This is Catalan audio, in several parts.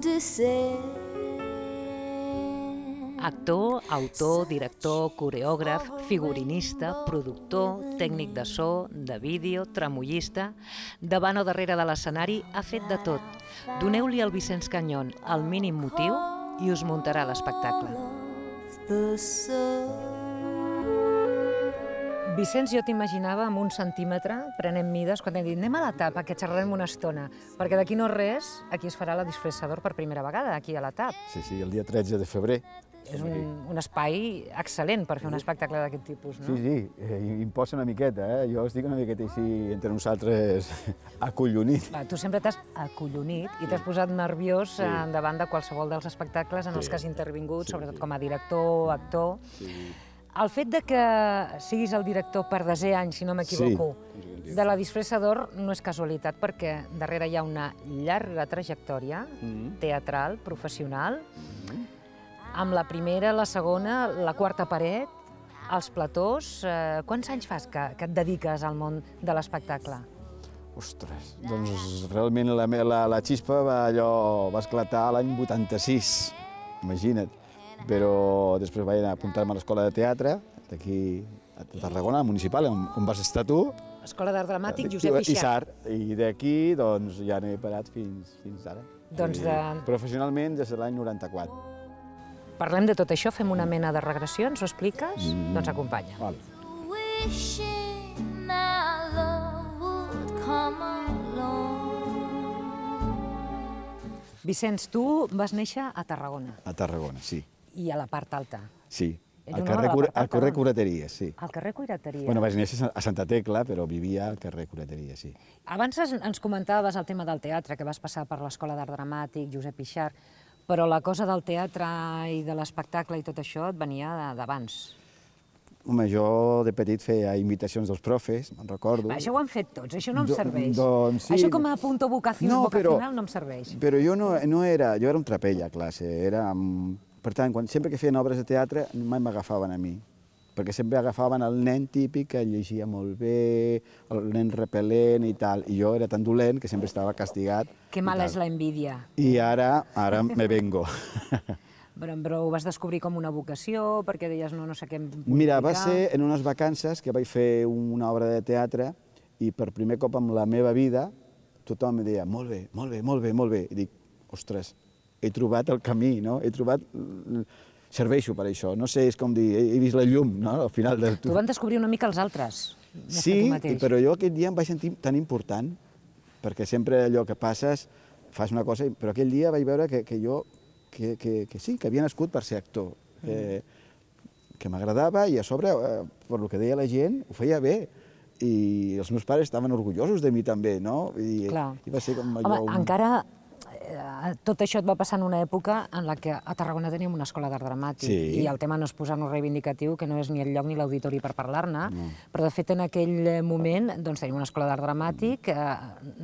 de ser. Actor, autor, director, coreògraf, figurinista, productor, tècnic de so, de vídeo, tramullista... Davant o darrere de l'escenari ha fet de tot. Doneu-li al Vicenç Canyon el mínim motiu i us muntarà l'espectacle. Vicenç, jo t'imaginava amb un centímetre, prenem mides, quan hem dit anem a la TAP, que xerrem una estona, perquè d'aquí no res, aquí es farà la disfressador per primera vegada, aquí a la TAP. Sí, sí, el dia 13 de febrer. És un, un espai excel·lent per fer un espectacle d'aquest tipus, no? Sí, sí, eh, imposa una miqueta, eh? Jo estic una miqueta així entre nosaltres acollonit. Va, tu sempre t'has acollonit i t'has posat nerviós sí. davant de qualsevol dels espectacles en sí. els que has intervingut, sí, sobretot com a director, actor... Sí. El fet de que siguis el director per desè any, si no m'equivoco, sí. de la disfressa d'or no és casualitat, perquè darrere hi ha una llarga trajectòria mm -hmm. teatral, professional, mm -hmm. amb la primera, la segona, la quarta paret, els platós... Eh, quants anys fas que, que et dediques al món de l'espectacle? Ostres, doncs realment la, la, la xispa va, allò, va esclatar l'any 86, imagina't però després vaig anar a apuntar-me a l'escola de teatre, d'aquí a Tarragona, municipal, on, on vas estar tu. Escola d'Art Dramàtic Josep Ixart. I d'aquí doncs, ja n'he parat fins, fins ara. Doncs de... Eh, eh, professionalment des de l'any 94. Parlem de tot això, fem una mena de regressió, ens ho expliques? Mm. Doncs acompanya. Val. Wishing love would come along Vicenç, tu vas néixer a Tarragona. A Tarragona, sí i a la part alta. Sí, al carrer, Cura, doncs. al carrer Curateries, sí. Al carrer Curateries. Bueno, vaig néixer a Santa Tecla, però vivia al carrer Curateries, sí. Abans ens comentaves el tema del teatre, que vas passar per l'Escola d'Art Dramàtic, Josep Ixart, però la cosa del teatre i de l'espectacle i tot això et venia d'abans. Home, jo de petit feia imitacions dels profes, me'n recordo. Va, això ho han fet tots, això no em serveix. Do, doncs, sí. Això com a punto vocació no, vocacional però, no em serveix. Però jo no, no era, jo era un trapella a classe, era per tant, quan, sempre que feien obres de teatre mai m'agafaven a mi, perquè sempre agafaven el nen típic que llegia molt bé, el nen repel·lent i tal, i jo era tan dolent que sempre estava castigat. Que mala és la envidia. I ara, ara me vengo. Però, però ho vas descobrir com una vocació, perquè deies no, no sé què em Mira, va ser en unes vacances que vaig fer una obra de teatre i per primer cop en la meva vida tothom em deia molt bé, molt bé, molt bé, molt bé. I dic, ostres, he trobat el camí, no? he trobat serveixo per això. No sé, és com dir, he, vist la llum, no?, al final de... Tu van descobrir una mica els altres, sí, però jo aquell dia em vaig sentir tan important, perquè sempre allò que passes, fas una cosa, però aquell dia vaig veure que, que jo, que, que, que sí, que havia nascut per ser actor, que, mm. que m'agradava i a sobre, eh, per el que deia la gent, ho feia bé i els meus pares estaven orgullosos de mi també, no? I, Clar. i va ser com allò... Home, un... encara Eh, tot això et va passar en una època en la que a Tarragona teníem una escola d'art dramàtic sí. i el tema no és posar-nos reivindicatiu, que no és ni el lloc ni l'auditori per parlar-ne, no. però de fet en aquell eh, moment doncs, tenim una escola d'art dramàtic eh,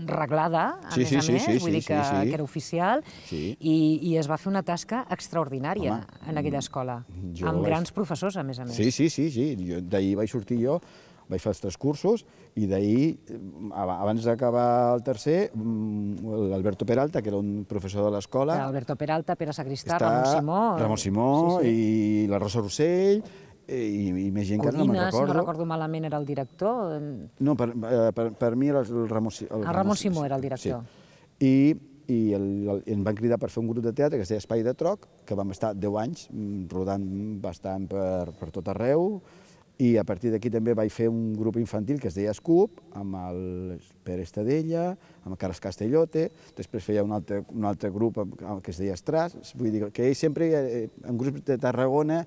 reglada, a sí, més sí, a més, sí, vull dir que, que era oficial, sí. i, i es va fer una tasca extraordinària Home, en aquella mm, escola, amb vaig... grans professors, a més a més. Sí, sí, sí, sí. d'ahir vaig sortir jo vaig fer els tres cursos i d'ahir, eh, abans d'acabar el tercer, mm, l'Alberto Peralta, que era un professor de l'escola... Alberto Peralta, Pere Sacristà, Ramon Simó... Eh? Ramon Simó i la Rosa Rossell, eh, i, i més gent que no me'n recordo. si no recordo malament, era el director? No, per, per, per mi era el Ramon... El, el ah, Ramon, Ramon Simó era el director. Sí. I i el, el, ens van cridar per fer un grup de teatre que es deia Espai de Troc, que vam estar 10 anys mm, rodant bastant per, per tot arreu, i a partir d'aquí també vaig fer un grup infantil que es deia Scoop, amb el Pere Estadella, amb el Carles Castellote, després feia un altre, un altre grup que es deia Estras, vull dir que ells sempre, eh, en grup de Tarragona,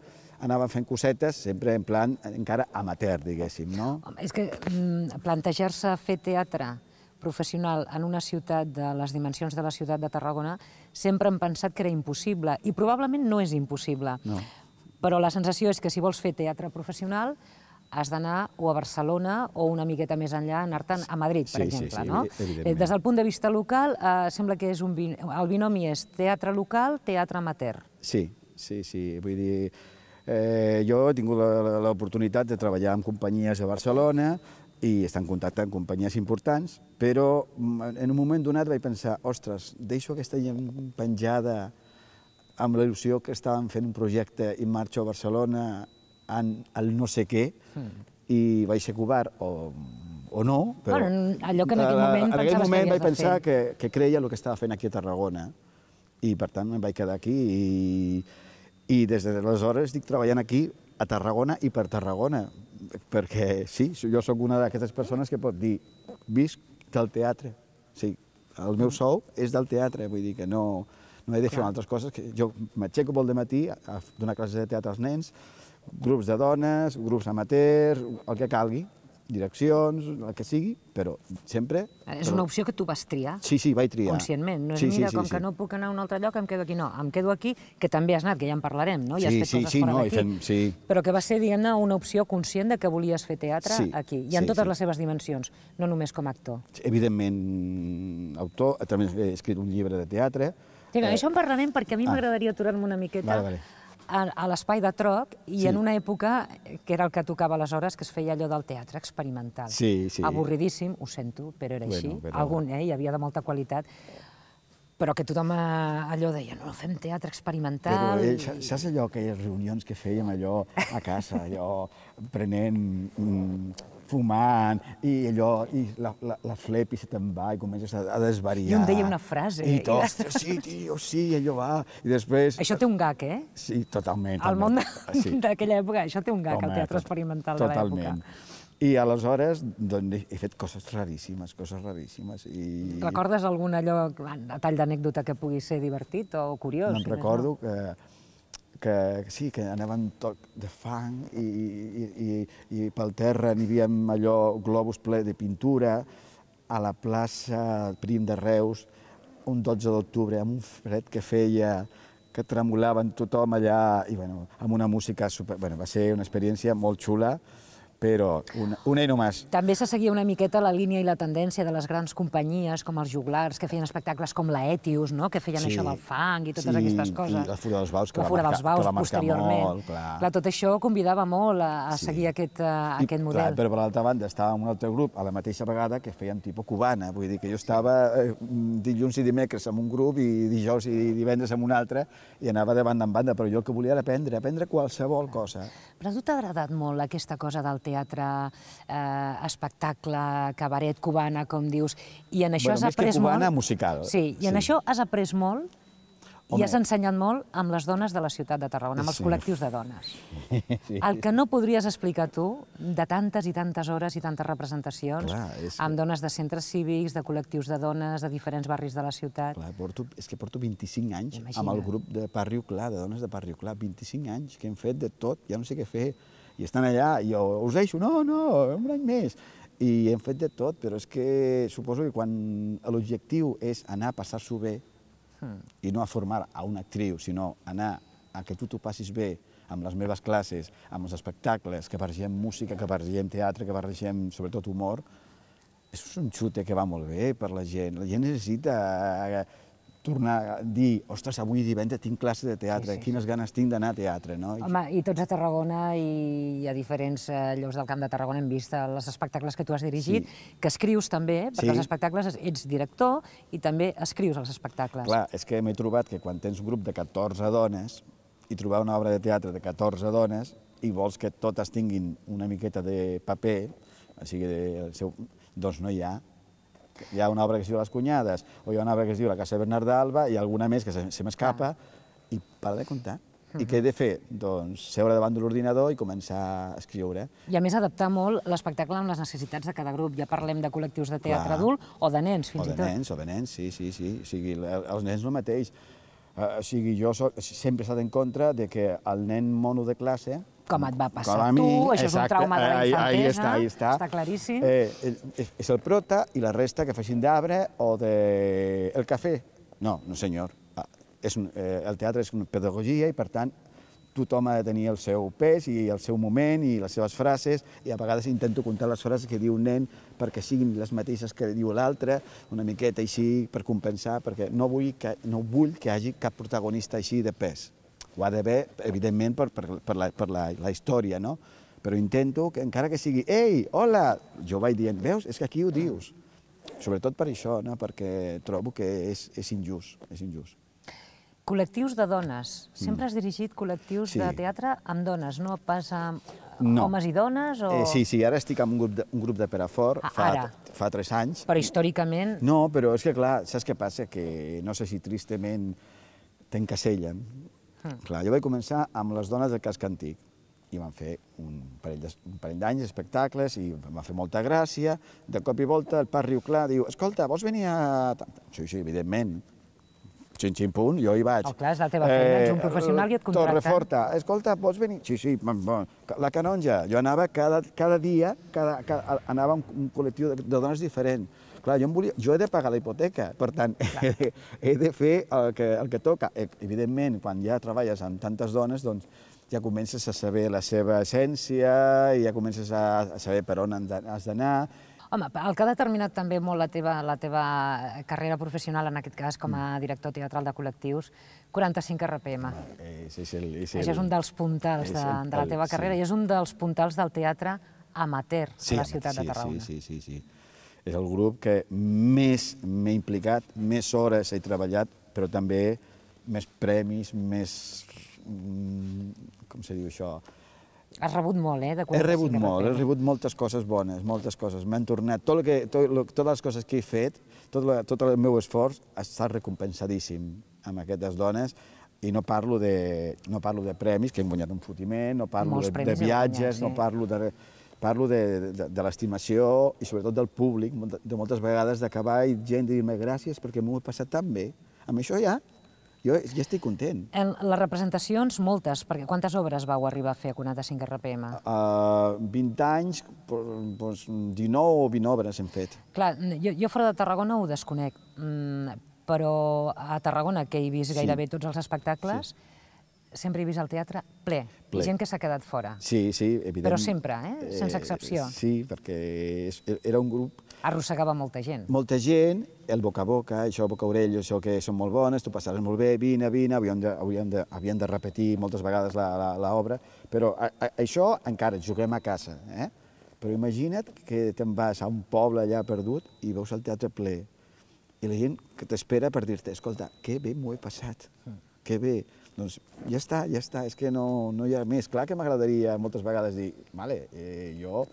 anaven fent cosetes, sempre en plan encara amateur, diguéssim, no? Home, és que mm, plantejar-se fer teatre professional en una ciutat de les dimensions de la ciutat de Tarragona, sempre han pensat que era impossible, i probablement no és impossible. No. Però la sensació és que si vols fer teatre professional has d'anar o a Barcelona o una miqueta més enllà, anar-te'n a Madrid, per sí, exemple. Sí, sí, no? evidentment. Eh, des del punt de vista local, eh, sembla que és un bin... el binomi és teatre local, teatre amateur. Sí, sí, sí. Vull dir, eh, jo he tingut l'oportunitat de treballar amb companyies a Barcelona i estar en contacte amb companyies importants, però mm, en un moment donat vaig pensar, ostres, deixo aquesta gent penjada amb la il·lusió que estàvem fent un projecte i marxo a Barcelona en el no sé què, hmm. i vaig ser covard o, o no, però... Bueno, allò que en aquell moment En aquell moment vaig pensar que, que creia el que estava fent aquí a Tarragona, i per tant em vaig quedar aquí i, i des d'aleshores estic treballant aquí a Tarragona i per Tarragona, perquè sí, jo sóc una d'aquestes persones que pot dir visc del teatre, sí, el meu sou és del teatre, vull dir que no no he de fer altres coses. Que jo m'aixeco molt de matí a donar classes de teatre als nens, grups de dones, grups amateurs, el que calgui, direccions, el que sigui, però sempre... És una opció que tu vas triar. Sí, sí, vaig triar. Conscientment, no és, sí, sí, mira, sí, com sí. que no puc anar a un altre lloc, em quedo aquí. No, em quedo aquí, que també has anat, que ja en parlarem, no? Ja has fet sí, coses sí, fora no, d'aquí. Fem... Sí. Però que va ser, diguem-ne, una opció conscient de que volies fer teatre sí, aquí, i en sí, totes sí. les seves dimensions, no només com a actor. Evidentment, autor, també he escrit un llibre de teatre, Sí, eh, això en parlarem perquè a mi ah, m'agradaria aturar-me una miqueta vale, vale. a, a l'espai de Troc i sí. en una època que era el que tocava aleshores, que es feia allò del teatre experimental. Sí, sí. Avorridíssim, ho sento, però era bueno, així. Però... Algun, eh? Hi havia de molta qualitat però que tothom eh, allò deia, no, fem teatre experimental... Però, eh, saps allò, aquelles reunions que fèiem allò a casa, allò prenent mm, fumant, i allò, i la, la, la flepi se te'n va i comences a, a desvariar. I em deia una frase. I eh? tot, hòstia, sí, tio, sí, allò va. I després... Això té un gag, eh? Sí, totalment. Al món ah, d'aquella època, això té un gag, Home, el teatre tot, experimental de l'època. Totalment. I aleshores doncs, he fet coses raríssimes, coses raríssimes. I... Recordes algun allò, a tall d'anècdota, que pugui ser divertit o curiós? No recordo no? que que sí, que anaven tot de fang i, i, i, i pel terra n'hi havia allò globus ple de pintura, a la plaça Prim de Reus, un 12 d'octubre, amb un fred que feia, que tremolaven tothom allà, i bueno, amb una música super... Bueno, va ser una experiència molt xula, però un, una i no més. També se seguia una miqueta la línia i la tendència de les grans companyies, com els juglars, que feien espectacles com la Etius, no? que feien sí, això del fang i totes sí, aquestes coses. Sí, la Fura dels Baus, que, la, fura dels baus, que la marcar molt. Clar. clar, tot això convidava molt a, a sí. seguir aquest, a, eh, I, aquest model. Clar, però per l'altra banda estava un altre grup a la mateixa vegada que feien tipus cubana, vull dir que jo estava eh, dilluns i dimecres amb un grup i dijous i divendres amb un altre i anava de banda en banda, però jo el que volia era aprendre, aprendre qualsevol cosa. Però a tu t'ha agradat molt aquesta cosa del temps teatre, eh, espectacle, cabaret, cubana, com dius, i en això bueno, has après cubana, molt... cubana, musical. Sí, i en sí. això has après molt Home. i has ensenyat molt amb les dones de la ciutat de Tarragona, amb els sí. col·lectius de dones. Sí. El que no podries explicar tu, de tantes i tantes hores i tantes representacions, Clar, és... amb dones de centres cívics, de col·lectius de dones, de diferents barris de la ciutat... Clar, porto, és que porto 25 anys Imagina. amb el grup de Parriu Clar, de dones de Parriu Clar, 25 anys que hem fet de tot, ja no sé què fer, i estan allà, i jo us deixo, no, no, un any més. I hem fet de tot, però és que suposo que quan l'objectiu és anar a passar-s'ho bé, hmm. i no a formar a una actriu, sinó anar a que tu t'ho passis bé amb les meves classes, amb els espectacles, que barregem música, que barregem teatre, que barregem sobretot humor, és un xute que va molt bé per la gent. La gent necessita eh, tornar a dir, ostres, avui divendres tinc classe de teatre, sí, sí, quines sí. ganes tinc d'anar a teatre, no? Home, i tots a Tarragona i a diferents eh, llocs del Camp de Tarragona hem vist els eh, espectacles que tu has dirigit, sí. que escrius també, perquè sí. els espectacles ets director i també escrius els espectacles. Clar, és que m'he trobat que quan tens un grup de 14 dones i trobar una obra de teatre de 14 dones i vols que totes tinguin una miqueta de paper, o sigui, de, seu, doncs no hi ha, hi ha una obra que es diu Les Cunyades, o hi ha una obra que es diu La Casa de Bernard d'Alba, i alguna més que se, se m'escapa, ah. i para de comptar. I què he de fer? Doncs seure davant de l'ordinador i començar a escriure. I a més adaptar molt l'espectacle amb les necessitats de cada grup. Ja parlem de col·lectius de teatre Clar. adult o de nens, fins i tot. O de nens, o de nens, sí, sí, sí. O sigui, els nens el mateix. Eh, o sigui, jo soc, sempre he estat en contra de que el nen mono de classe com et va passar a, tu, això és un trauma de la infantesa, ahí, està, ahí claríssim. Eh, és, el prota i la resta que facin d'arbre o de... el cafè. No, no senyor. Ah, és un, eh, el teatre és una pedagogia i, per tant, tothom ha de tenir el seu pes i el seu moment i les seves frases, i a vegades intento comptar les frases que diu un nen perquè siguin les mateixes que diu l'altre, una miqueta així per compensar, perquè no vull que, no vull que hi hagi cap protagonista així de pes. Ho ha d'haver, evidentment, per, per, per, la, per la, la història, no? Però intento que encara que sigui, ei, hola, jo vaig dient, veus, és que aquí ho dius. Sobretot per això, no? perquè trobo que és, és injust, és injust. Col·lectius de dones. Sempre mm. has dirigit col·lectius sí. de teatre amb dones, no pas amb no. homes i dones? O... Eh, sí, sí, ara estic amb un grup de, un grup de Perafort, ah, fa, fa tres anys. Però històricament... No, però és que clar, saps què passa? Que no sé si tristament t'encasellen Mm. Clar, jo vaig començar amb les dones de casc antic i vam fer un parell d'anys d'espectacles i em va fer molta gràcia. De cop i volta el Parc Riu Clar diu escolta, vols venir a... Sí, sí, evidentment. Xin, xin, punt, jo hi vaig. Oh, clar, és la teva feina, eh, ets un eh, professional i et eh, contracten. Torreforta, escolta, vols venir? Sí, sí, la canonja. Jo anava cada, cada dia, cada, cada, anava un, un col·lectiu de, de dones diferent. Clar, jo, em volia, jo he de pagar la hipoteca, per tant, he de, he de fer el que, el que toca. E, evidentment, quan ja treballes amb tantes dones, doncs ja comences a saber la seva essència, i ja comences a, a saber per on has d'anar, Home, el que ha determinat també molt la teva, la teva carrera professional, en aquest cas com a mm. director teatral de col·lectius, 45 RPM. És, és, el, és, el, Això és un dels puntals de, el, de la teva carrera sí. i és un dels puntals del teatre amateur sí, a la ciutat sí, de Tarragona. Sí, sí, sí. sí és el grup que més m'he implicat, més hores he treballat, però també més premis, més... Mm, com se diu això? Has rebut molt, eh? De he rebut molt, he rebut moltes coses bones, moltes coses. M'han tornat, tot que, tot, totes les coses que he fet, tot, la, tot el meu esforç ha estat recompensadíssim amb aquestes dones, i no parlo de, no parlo de premis, que hem guanyat un fotiment, no parlo de, de viatges, guanyat, sí. no parlo de... Parlo de, de, de l'estimació i sobretot del públic, de moltes vegades d'acabar i gent dir-me gràcies perquè m'ho he passat tan bé. Amb això ja, jo ja estic content. En les representacions, moltes, perquè quantes obres vau arribar a fer a 5 RPM? Uh, 20 anys, doncs 19 o 20 obres hem fet. Clar, jo, jo fora de Tarragona ho desconec, mm, però a Tarragona, que he vist sí. gairebé tots els espectacles, sí sempre he vist el teatre ple, ple. gent que s'ha quedat fora. Sí, sí, evidentment. Però sempre, eh? Sense eh, excepció. Eh, sí, perquè és, era un grup... Arrossegava molta gent. Molta gent, el boca a boca, això boca a orella, això que són molt bones, tu passaràs molt bé, vine, vine, havíem de, havíem de, havíem de repetir moltes vegades l'obra, però a, a, això encara, juguem a casa, eh? Però imagina't que te'n vas a un poble allà perdut i veus el teatre ple i la gent que t'espera per dir-te, escolta, que bé m'ho he passat, mm. que bé, doncs ja està, ja està, és que no, no hi ha més. Clar que m'agradaria moltes vegades dir, vale, eh, jo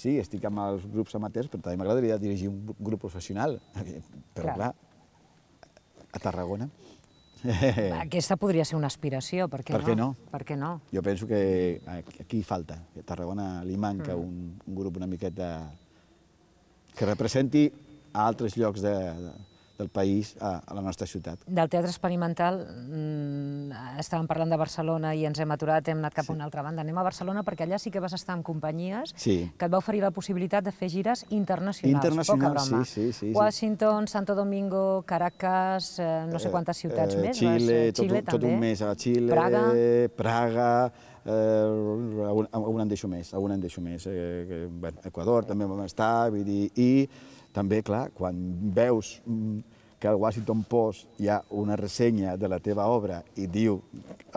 sí, estic amb els grups amateurs, però també m'agradaria dirigir un grup professional. Eh, però clar, clar a Tarragona... Aquesta podria ser una aspiració, per què, per què no? no? Per què no? Jo penso que aquí falta, que a Tarragona li manca mm. un, un grup una miqueta que representi a altres llocs de, de del país a, a la nostra ciutat. Del teatre experimental mmm, estàvem parlant de Barcelona i ens hem aturat, hem anat cap sí. a una altra banda. Anem a Barcelona perquè allà sí que vas estar amb companyies sí. que et va oferir la possibilitat de fer gires internacionals. Internacionals, sí, sí, sí, sí. Washington, Santo Domingo, Caracas, eh, no sé eh, quantes ciutats eh, eh, més. Xile, vas, tot, Xile tot, tot un mes a Xile, Praga, Praga eh, algun, algun en deixo més, algun en deixo més. Eh, bueno, Ecuador també vam estar, vull dir, i també, clar, quan veus mm, que al Washington Post hi ha una ressenya de la teva obra i diu,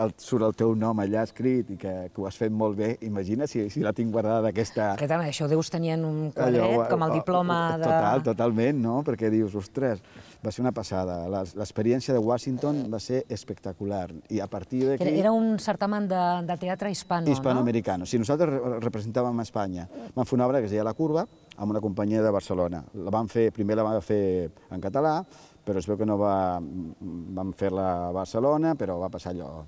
el, surt el teu nom allà escrit i que, que ho has fet molt bé, imagina si, si la tinc guardada d'aquesta... Que també, això deus tenir en un quadret, Allò, eh, com el diploma de... Total, totalment, no? Perquè dius, ostres, va ser una passada. L'experiència de Washington va ser espectacular. I a partir d'aquí... Era, era un certamen de, de teatre hispano, hispano no? Hispanoamericano. Si nosaltres representàvem Espanya, vam fer una obra que es deia La Curva, amb una companyia de Barcelona. La van fer, primer la van fer en català, però es veu que no va... van fer-la a Barcelona, però va passar allò,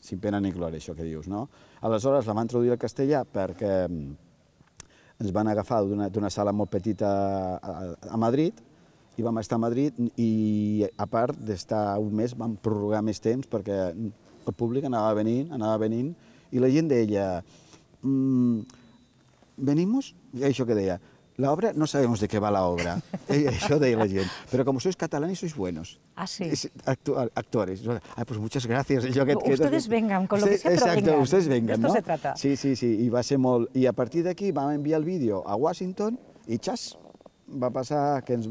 sin pena ni glòria, això que dius, no? Aleshores la van traduir al castellà perquè mm, ens van agafar d'una sala molt petita a, a Madrid, i vam estar a Madrid i a part d'estar un mes vam prorrogar més temps perquè mm, el públic anava venint, anava venint i la gent deia mm, venimos y eso que decía, la obra, no sabemos de qué va la obra. Eso eh, de la gente. Pero como sois catalanes, sois buenos. Ah, sí. actores. pues muchas gracias. Yo que, ustedes vengan, con lo que sea, Exacto, vengan. ustedes vengan, Esto se trata. Sí, sí, sí. Y va a ser molt... Y a partir de aquí, va a enviar el vídeo a Washington y chas, va a pasar que ens...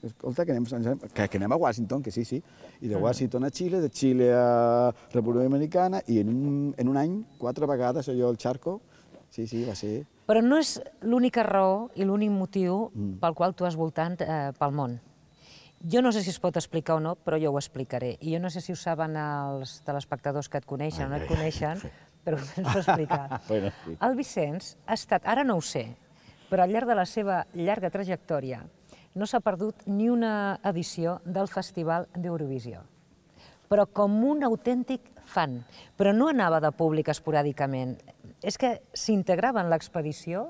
Escolta, que anem, que, que a Washington, que sí, sí. Y de mm. Washington a Chile, de Chile a República Dominicana, y en un, en un año, cuatro vegades, el charco, sí, sí, va ser... Però no és l'única raó i l'únic motiu mm. pel qual tu has voltant eh, pel món. Jo no sé si es pot explicar o no, però jo ho explicaré. I jo no sé si ho saben els telespectadors que et coneixen ai, o no et ai, coneixen, ai. però ho penso explicar. bueno, sí. El Vicenç ha estat, ara no ho sé, però al llarg de la seva llarga trajectòria no s'ha perdut ni una edició del Festival d'Eurovisió però com un autèntic fan. Però no anava de públic esporàdicament, és que s'integrava en l'expedició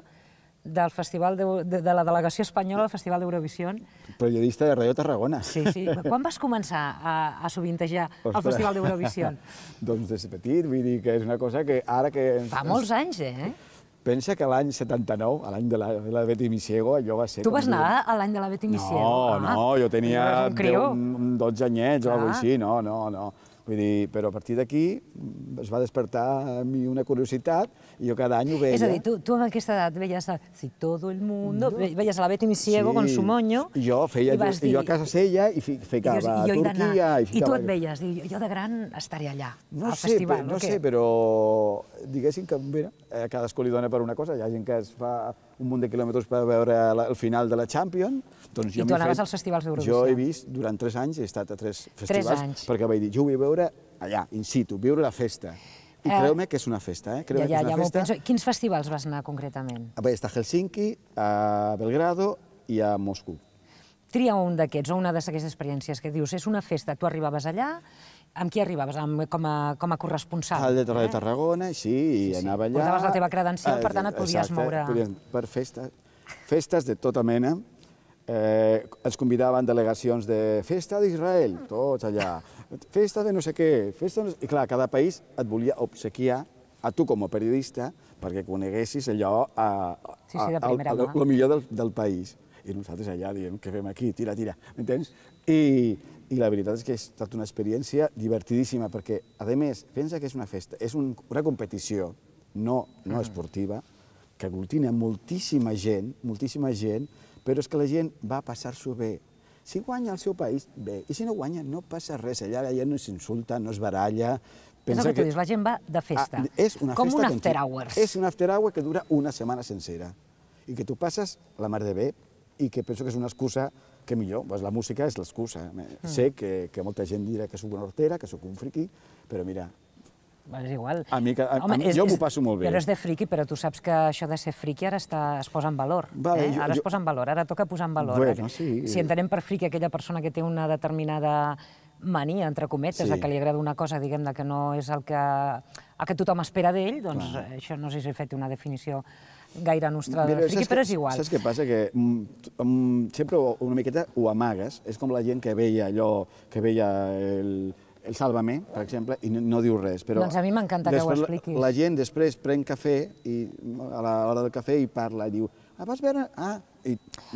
del Festival de, de, de la delegació espanyola al Festival d'Eurovisió. Periodista de Radio Tarragona. Sí, sí. Quan vas començar a, a sovintejar Ostres. el Festival d'Eurovisió? doncs des de petit, vull dir que és una cosa que ara que... Fa molts anys, eh? Pensa que l'any 79, l'any de la, la Betty Misiego, allò va ser... Tu vas anar a l'any de la Betty Misiego? No, ah, no, jo tenia un 10, 12 anyets ah. o alguna ah. així, no, no, no. Vull dir, però a partir d'aquí mm, es va despertar a mi una curiositat i jo cada any ho veia. És a dir, tu, tu en aquesta edat veies a, si todo el mundo, no. veies a la Betty Misiego sí. con su moño... I jo feia, i, dir, i jo a casa seia i ficava a Turquia... I, ficava... I tu et veies, i jo de gran estaré allà, no al sé, festival. Per, no sé, però diguéssim que mira, eh, cadascú li dona per una cosa. Hi ha gent que es fa un munt de quilòmetres per veure la, el final de la Champions. Doncs jo I tu anaves fet, als festivals d'Eurovisió. Jo he vist, durant tres anys, he estat a tres festivals, tres anys. perquè vaig dir, jo ho vull veure veure allà, in situ, viure la festa. I eh, creu-me que és una festa, eh? Creu ja, ja, que és una ja festa. Penso. Quins festivals vas anar concretament? A veure, està a Helsinki, a Belgrado i a Moscou. Tria un d'aquests o una d'aquestes experiències que dius, és una festa, tu arribaves allà, amb qui arribaves? Amb, com, a, com a corresponsal? Al de Torre de eh? Tarragona, sí, i sí, sí. anava allà... Portaves la teva credencial, per ah, tant et podies Exacte, moure... per festes, festes de tota mena, Eh, ens convidaven delegacions de festa d'Israel, tots allà, festa de no sé què, festa... No sé... I clar, cada país et volia obsequiar a tu com a periodista perquè coneguessis allò, a, a, sí, sí, a, a, a, lo millor del, del país. I nosaltres allà diem, què fem aquí? Tira, tira, m'entens? I, I la veritat és que ha estat una experiència divertidíssima, perquè, a més, pensa que és una festa, és un, una competició no, no esportiva, que aglutina moltíssima gent, moltíssima gent, però és que la gent va passar-s'ho bé. Si guanya el seu país, bé, i si no guanya, no passa res. Allà la gent no s'insulta, no es baralla, Pensa és el que, que tu dius, la gent va de ah, festa. Ah, és una Com festa un after hours. És un after hour que dura una setmana sencera i que tu passes la mar de bé i que penso que és una excusa que millor, pues la música és l'excusa. Eh, mm. Sé que, que molta gent dirà que sóc una hortera, que sóc un friqui, però mira, és igual. A mi, a, Home, a mi jo m'ho passo molt bé. Però és de friki, però tu saps que això de ser friki ara està, es posa en valor. Vale, eh? jo, ara es posa en valor, ara toca posar en valor. Bueno, sí. Si entenem per friki aquella persona que té una determinada mania, entre cometes, sí. que li agrada una cosa, diguem que no és el que, el que tothom espera d'ell, doncs Clar. això no sé si he fet una definició gaire nostra de friki, però és igual. Saps què passa? Que um, sempre una miqueta ho amagues. És com la gent que veia allò, que veia el, el Sálvame, per exemple, i no, no diu res. Però doncs a mi m'encanta que ho expliquis. La, la gent després pren cafè i a l'hora del cafè i parla i diu ah, vas veure... Ah, i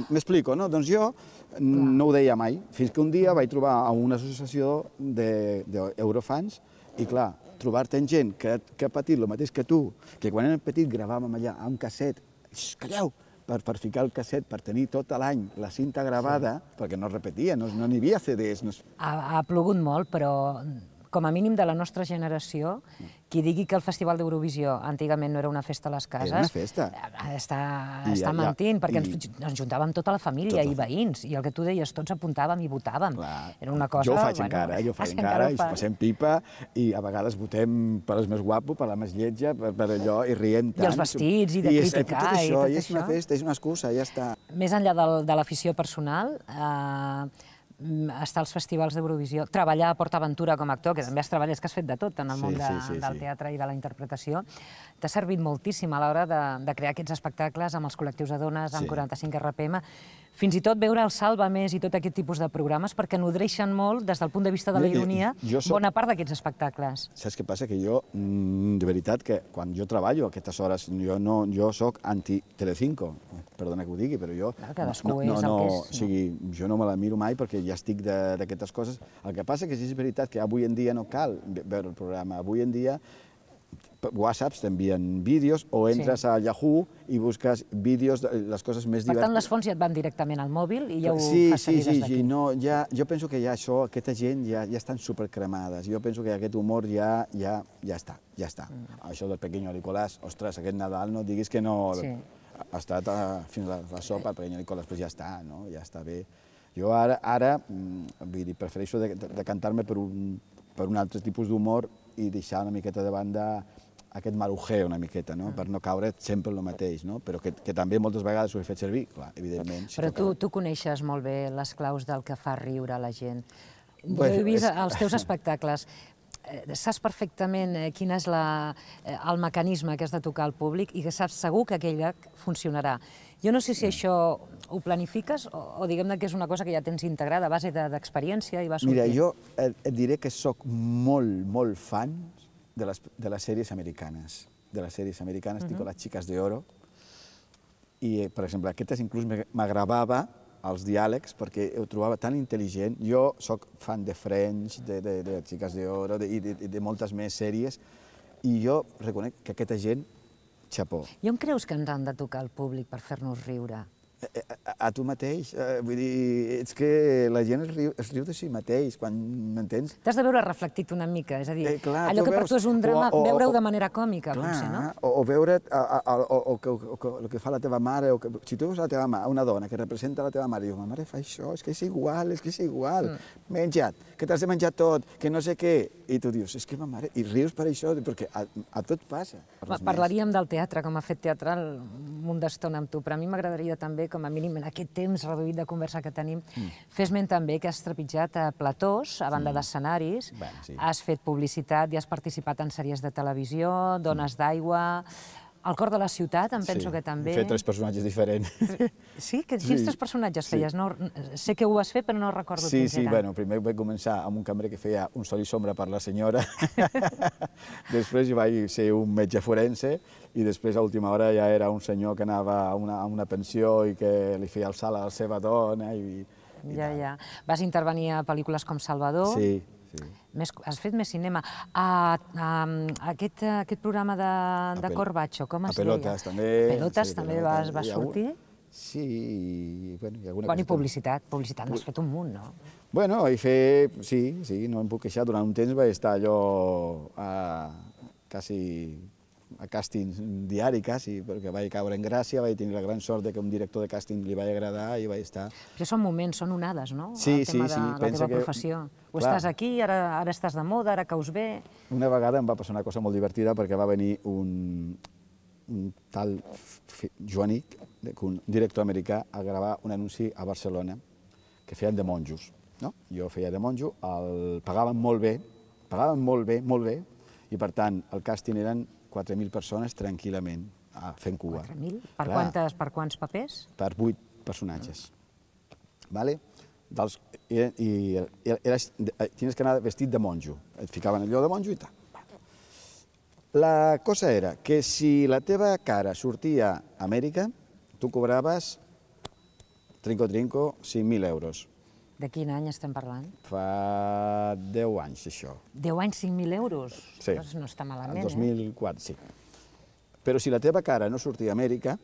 m'explico, no? Doncs jo Clar. no ho deia mai, fins que un dia vaig trobar a una associació d'Eurofans de, de i, clar, trobar-te amb gent que, que ha patit el mateix que tu, que quan érem petit gravàvem allà amb casset, calleu, per, per ficar el casset, per tenir tot l'any la cinta gravada, sí. perquè no es repetia, no n'hi havia CDs. No... Ha, ha plogut molt, però com a mínim de la nostra generació, qui digui que el Festival d'Eurovisió antigament no era una festa a les cases... Era una festa. Eh, està, està ja, mentint, perquè i, ens, juntàvem tota la família tota. i veïns, i el que tu deies, tots apuntàvem i votàvem. Clar. Era una cosa... Jo ho faig bueno, encara, eh, jo ho faig encara, encara i passem pipa, i a vegades votem per els més guapo, per la més lletja, per, per allò, i riem tant. I els vestits, i de i criticar, és, i tot això. I, tot i és una festa, és una excusa, ja està. Més enllà de, de l'afició personal, eh, Mm, estar als festivals d'Eurovisió, treballar a Port Aventura com a actor, que també has treballat, que has fet de tot en el sí, món de, sí, sí, del teatre i de la interpretació, t'ha servit moltíssim a l'hora de, de crear aquests espectacles amb els col·lectius de dones, amb 45 RPM, fins i tot veure el Salva Més i tot aquest tipus de programes, perquè nodreixen molt, des del punt de vista de la ironia, bona part d'aquests espectacles. Saps què passa? Que jo, mm, de veritat, que quan jo treballo aquestes hores, jo, no, jo soc anti-Telecinco, perdona que ho digui, però jo... cadascú no, no, és no, el que és. O sigui, jo no me la miro mai perquè ja estic d'aquestes coses. El que passa que és veritat que avui en dia no cal veure el programa. Avui en dia whatsapps t'envien vídeos o entres sí. a Yahoo i busques vídeos de les coses més divertides. Per tant, les fonts ja et van directament al mòbil i ja ho sí, fas sí, sí, sí, no, ja, jo penso que ja això, aquesta gent ja, ja estan supercremades. Jo penso que aquest humor ja, ja, ja està, ja està. Mm. Això del pequeño Nicolás, ostres, aquest Nadal no diguis que no... Sí. Ha estat a, eh, fins a la sopa, el pequeño Nicolás, però ja està, no? ja està bé. Jo ara, ara mm, vull dir, prefereixo decantar-me de, de per un, per un altre tipus d'humor i deixar una miqueta de banda aquest marujer una miqueta, no? Mm. per no caure sempre el mateix, no? però que, que també moltes vegades ho he fet servir, clar, evidentment. Si però tu, tu coneixes molt bé les claus del que fa riure la gent. Bueno, jo he vist és... els teus espectacles, eh, saps perfectament eh, quin és la, eh, el mecanisme que has de tocar al públic i que saps segur que aquell funcionarà. Jo no sé si això ho planifiques o, o diguem que és una cosa que ja tens integrada a base d'experiència de, i va sortir. Mira, jo et, et diré que sóc molt, molt fan de les, de les sèries americanes. De les sèries americanes, uh mhm. -huh. tipus les xiques d'oro, i, eh, per exemple, aquestes inclús m'agravava els diàlegs perquè ho trobava tan intel·ligent. Jo sóc fan de French, de, de, de Xiques d'Oro i de, de, de moltes més sèries, i jo reconec que aquesta gent xapó. I on creus que ens han de tocar el públic per fer-nos riure? Eh, eh, a, a, tu mateix, eh, vull dir, és que la gent es riu, es riu de si mateix, quan m'entens? T'has de veure reflectit una mica, és a dir, eh, clar, allò que veus, per tu és un drama, veure-ho de manera còmica, clar, potser, no? O, o veure't el que fa la teva mare, o que, si tu veus la teva mare, una dona que representa la teva mare, i diu, ma mare fa això, és que és igual, és que és igual, mm. menja't, que t'has de menjar tot, que no sé què, i tu dius, és que ma mare... I rius per això, perquè a, a tot passa. Res Parlaríem del teatre, com ha fet teatral, un munt d'estona amb tu, però a mi m'agradaria també, com a mínim en aquest temps reduït de conversa que tenim, mm. fes ment també que has trepitjat a platós, a banda mm. d'escenaris, bueno, sí. has fet publicitat i has participat en sèries de televisió, Dones mm. d'aigua... Al cor de la ciutat, em penso sí, que també... Sí, he fet tres personatges diferents. Sí? Que, quins sí, tres personatges feies? Sí. No, sé que ho vas fer, però no recordo sí, quins sí, eren. Sí, bueno, primer vaig començar amb un cambrer que feia un sol i sombra per la senyora, després vaig ser un metge forense, i després a última hora ja era un senyor que anava a una, a una pensió i que li feia el salt a la seva dona i, i ja, tal. ja. Vas intervenir a pel·lícules com Salvador. Sí, més, has fet més cinema. Uh, um, aquest, uh, aquest programa de, de Corbacho, com es a deia? també. A pelotes, sí, també pelotes. vas, vas sortir? Sí, i, bueno, i alguna bueno, cosa... I publicitat, publicitat n'has Pu... fet un munt, no? Bueno, i fer... Sí, sí, no em puc queixar. Durant un temps vaig estar allò a... quasi a càsting diari, quasi, perquè vaig caure en gràcia, vaig tenir la gran sort de que un director de càsting li va agradar i vaig estar... Però són moments, són onades, no? Sí, El sí, tema de sí. la teva professió. Que o Clar. estàs aquí, ara, ara estàs de moda, ara caus bé... Una vegada em va passar una cosa molt divertida perquè va venir un, un tal Joanic, un director americà, a gravar un anunci a Barcelona que feien de monjos. No? Jo feia de monjo, el pagaven molt bé, pagaven molt bé, molt bé, i per tant el càsting eren 4.000 persones tranquil·lament ah, fent cua. 4.000? Per, quantes, per quants papers? Per 8 personatges. Vale? dels, i, i, era, eh, que anar vestit de monjo. Et ficaven allò de monjo i tal. La cosa era que si la teva cara sortia a Amèrica, tu cobraves, trinco trinco, 5.000 euros. De quin any estem parlant? Fa 10 anys, això. 10 anys, 5.000 euros? Sí. Doncs no està malament, El 2004, eh? sí. Però si la teva cara no sortia a Amèrica,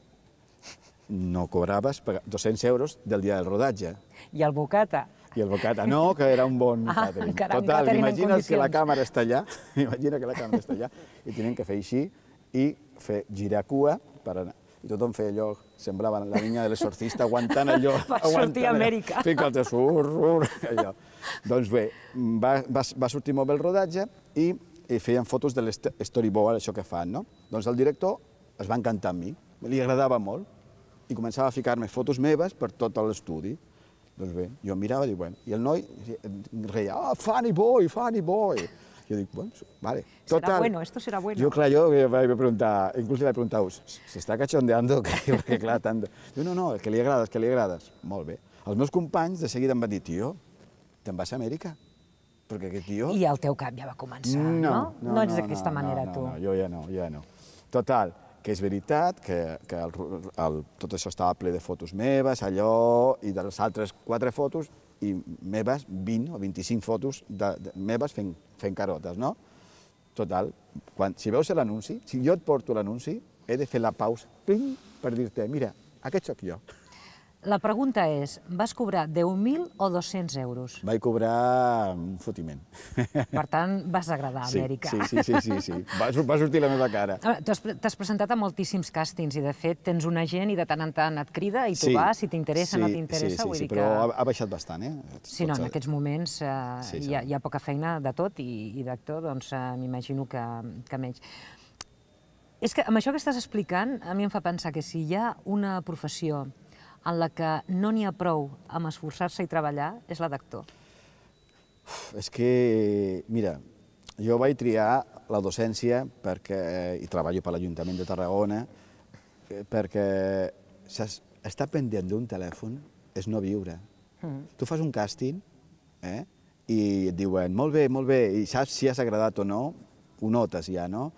no cobraves 200 euros del dia del rodatge. I el bocata. I el bocata no, que era un bon ah, catering. Caram, Total, catering imagina't que la càmera està allà, imagina que la càmera està allà, i tenien que fer així i fer girar cua per anar. I tothom feia allò, semblava la vinya de l'exorcista, aguantant allò. Va sortir a Amèrica. Fica'l de sur, allò. Doncs bé, va, va, va sortir molt bé el rodatge i, i feien fotos de l'storyboard, això que fan, no? Doncs el director es va encantar amb mi, li agradava molt, i començava a ficar-me fotos meves per tot l'estudi. Doncs bé, jo mirava i dic, bueno, i el noi eh, reia, ah, oh, funny boy, funny boy. Jo dic, bueno, vale. Total, serà bueno, esto será bueno. Jo, clar, jo vaig preguntar, inclús li vaig preguntar, s'està cachondeando? Perquè, clar, tant... Diu, no, no, el que li agrades, el que li agrades. Molt bé. Els meus companys de seguida em van dir, tio, te'n vas a Amèrica? Perquè aquest tio... I el teu cap ja va començar, no? No, no, no, no ets d'aquesta no, manera, no, no, tu. No, jo ja no, ja no. Total, que és veritat que, que el, el, tot això estava ple de fotos meves, allò, i de les altres quatre fotos, i meves 20 o 25 fotos de, de meves fent, fent carotes, no? Total, quan, si veus l'anunci, si jo et porto l'anunci, he de fer la pausa pling, per dir-te, mira, aquest sóc jo. La pregunta és, vas cobrar 10.000 o 200 euros? Vaig cobrar un mm, fotiment. Per tant, vas agradar a Amèrica. Sí, sí, sí, sí, sí. Va, va sortir la meva cara. T'has presentat a moltíssims càstings i, de fet, tens un agent i de tant en tant et crida i tu sí, vas, si t'interessa, sí, no t'interessa. Sí, sí, sí, sí, però que... ha, baixat bastant, eh? sí, no, en aquests moments eh, sí, hi, ha, hi ha poca feina de tot i, i d'actor, doncs eh, m'imagino que, que menys. És que amb això que estàs explicant, a mi em fa pensar que si hi ha una professió en la que no n'hi ha prou amb esforçar-se i treballar és la d'actor? És que, mira, jo vaig triar la docència perquè, i treballo per l'Ajuntament de Tarragona perquè estar pendent d'un telèfon és no viure. Mm. Tu fas un càsting eh, i et diuen molt bé, molt bé, i saps si has agradat o no, ho notes ja, no?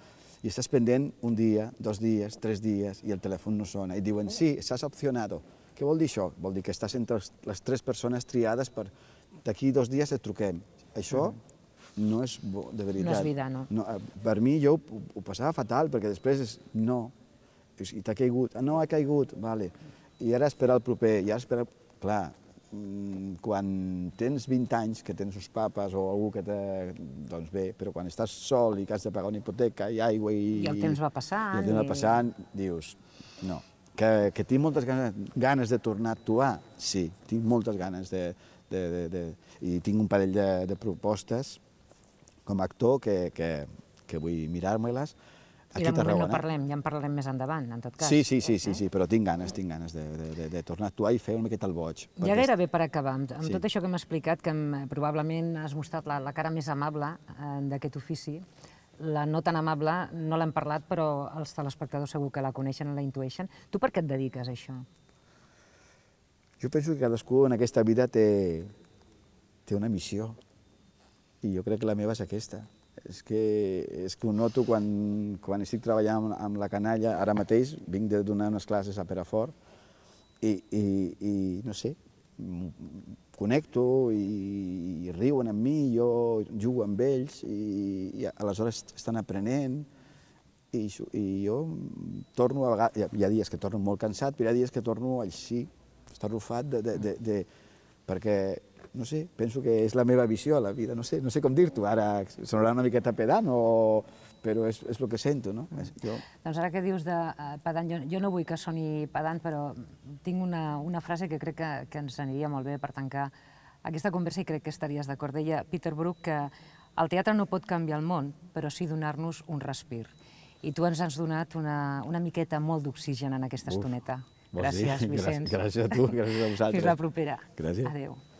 i estàs pendent un dia, dos dies, tres dies, i el telèfon no sona, i diuen, sí, s'has opcionat. Què vol dir això? Vol dir que estàs entre les tres persones triades per d'aquí dos dies et truquem. Això no és bo, de veritat. No és vida, no. no eh, per mi jo ho, ho passava fatal, perquè després és no, i t'ha caigut, ah, no, ha caigut, vale. I ara esperar el proper, i ara espera... Clar, mm, quan tens 20 anys, que tens uns papes o algú que te... doncs bé, però quan estàs sol i que has de pagar una hipoteca i aigua i... I el temps va passant. I el temps va passant, i... dius, no, que, que tinc moltes ganes, ganes de tornar a actuar, sí, tinc moltes ganes de... de, de, de I tinc un parell de, de propostes com a actor que, que, que vull mirar-me-les, I de moment no parlem, ja en parlarem més endavant, en tot cas. Sí, sí, sí, eh? sí, sí però tinc ganes, tinc ganes de, de, de tornar a actuar i fer una miqueta el boig. Ja perquè... gairebé per acabar, amb, amb sí. tot això que m'ha explicat, que hem, probablement has mostrat la, la cara més amable eh, d'aquest ofici, la no tan amable no l'hem parlat, però els telespectadors segur que la coneixen i la intueixen. Tu per què et dediques a això? Jo penso que cadascú en aquesta vida té, té una missió i jo crec que la meva és aquesta. És que, és que ho noto quan, quan estic treballant amb, amb la canalla, ara mateix vinc de donar unes classes a Perafort i, i, i no sé, connecto i, i riuen amb mi, jo jugo amb ells i, i aleshores estan aprenent i, i jo torno a vegades, hi ha, hi ha dies que torno molt cansat, però hi ha dies que torno així, estarrufat, de, de, de, de, perquè, no sé, penso que és la meva visió a la vida, no sé, no sé com dir-t'ho, ara sonarà una miqueta pedant o però és, és el que sento, no? Mm. Jo... Doncs ara que dius de uh, pedant, jo, jo no vull que soni pedant, però tinc una, una frase que crec que, que ens aniria molt bé per tancar aquesta conversa i crec que estaries d'acord. Deia Peter Brook que el teatre no pot canviar el món, però sí donar-nos un respir. I tu ens has donat una, una miqueta molt d'oxigen en aquesta Uf, estoneta. Gràcies, dir? Vicent. Gràcies a tu, gràcies a vosaltres. Fins la propera. Gràcies. Adéu.